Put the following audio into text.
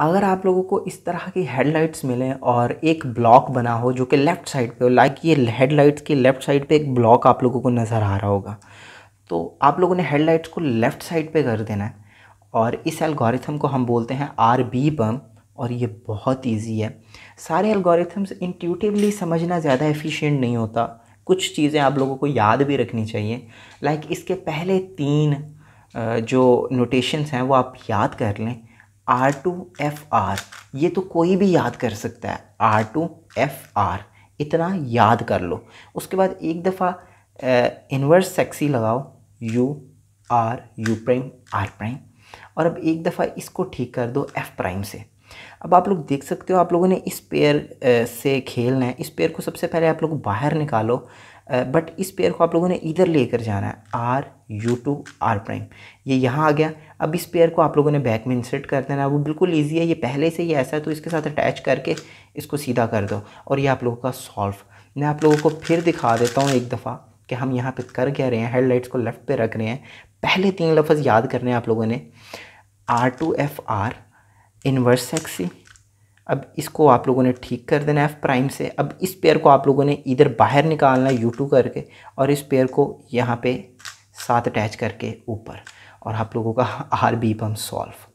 अगर आप लोगों को इस तरह की हेडलाइट्स मिलें और एक ब्लॉक बना हो जो कि लेफ़्ट साइड पे हो लाइक ये हेडलाइट्स के लेफ़्ट साइड पे एक ब्लॉक आप लोगों को नज़र आ रहा होगा तो आप लोगों ने हेडलाइट्स को लेफ़्ट साइड पे कर देना है और इस एल्गोरिथम को हम बोलते हैं आर बी बम और ये बहुत ईजी है सारे एल्गोरिथम्स इंट्यूटिवली समझना ज़्यादा एफिशियट नहीं होता कुछ चीज़ें आप लोगों को याद भी रखनी चाहिए लाइक इसके पहले तीन जो नोटेशंस हैं वो आप याद कर लें आर टू एफ आर ये तो कोई भी याद कर सकता है आर टू एफ आर इतना याद कर लो उसके बाद एक दफ़ा इन्वर्स सेक्सी लगाओ u r u prime r prime और अब एक दफ़ा इसको ठीक कर दो एफ प्राइम से अब आप लोग देख सकते हो आप लोगों ने इस पेयर से खेलना है इस पेयर को सबसे पहले आप लोग बाहर निकालो बट इस पेयर को आप लोगों ने इधर लेकर जाना है r u two r prime ये यहाँ आ गया अब इस पेयर को आप लोगों ने बैक में इंसर्ट कर देना वो बिल्कुल ईजी है ये पहले से ही ऐसा है तो इसके साथ अटैच करके इसको सीधा कर दो और ये आप लोगों का सॉल्व मैं आप लोगों को फिर दिखा देता हूँ एक दफ़ा कि हम यहाँ पर कर क्या रहे हैं हेडलाइट्स को लेफ़्ट पे रख रहे हैं पहले तीन लफ्ज़ याद करने हैं आप लोगों ने r two f r x सेक्सी अब इसको आप लोगों ने ठीक कर देना एफ़ प्राइम से अब इस पेयर को आप लोगों ने इधर बाहर निकालना यू टू करके और इस पेयर को यहाँ पे साथ अटैच करके ऊपर और आप लोगों का आर बी बम सॉल्व